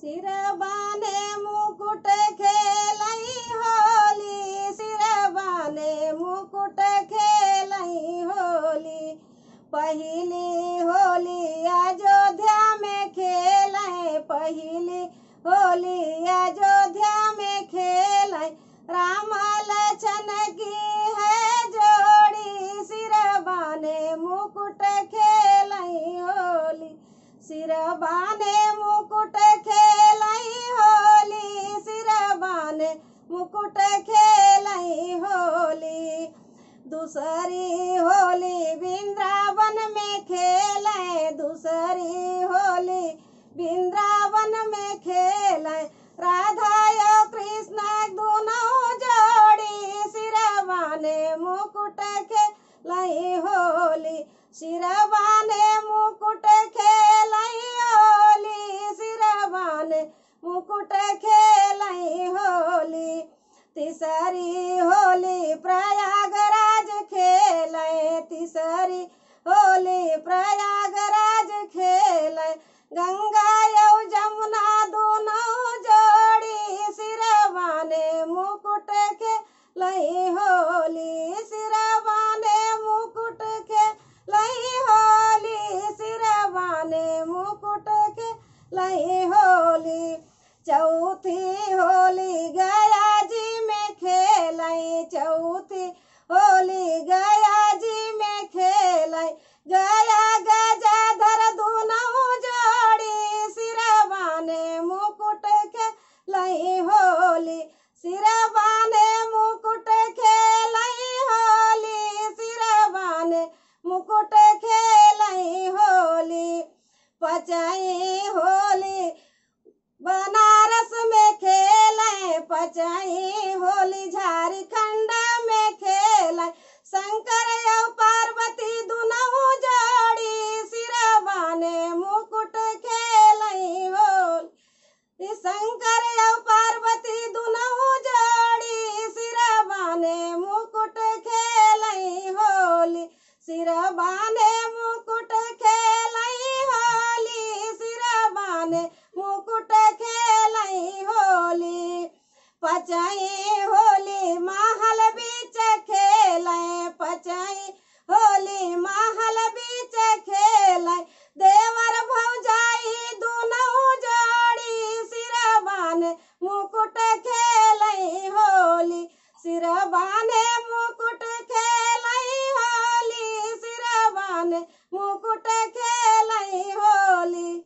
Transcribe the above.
सिर बाने मुकुट खेल होली सिर बने मुकुट खेल होली पहली होली अयोध्या में खेलई पहली होली अयोध्या में खेल राम लचन की है जोड़ी सिर बाने मुकुट खेल होली सिर बाने मुकुट मुकुट खेल होली दूसरी होली वृंदावन में खेल दूसरी होली वृंदावन में खेल राधा कृष्ण दोनों जोड़ी सिरवाने मुकुट खेल होली सिरवा गंगा यौ जमुना दोनों जोड़ी सिर बने मुकुट के लही होली सिर सिरवाने मुकुट के लही होली सिर बने मुकुट के लही होली चौथी होली गया जी में खेल चौथी नहीं होली सिरवा ने मुकुट खेल होली सिरवा ने मुकुट खेल होली पचाई होली बनारस में खेल पचाई होली झारखंड में खेल शंकर पचाई होली महल बीच खेले पचाई होली महल बीच खेले देवर भौजाई दुनौ जोड़ी सिरबान मुकुट खेल होली सिरबान मुकुट खेले होली सिरबान मुकुट खेल होली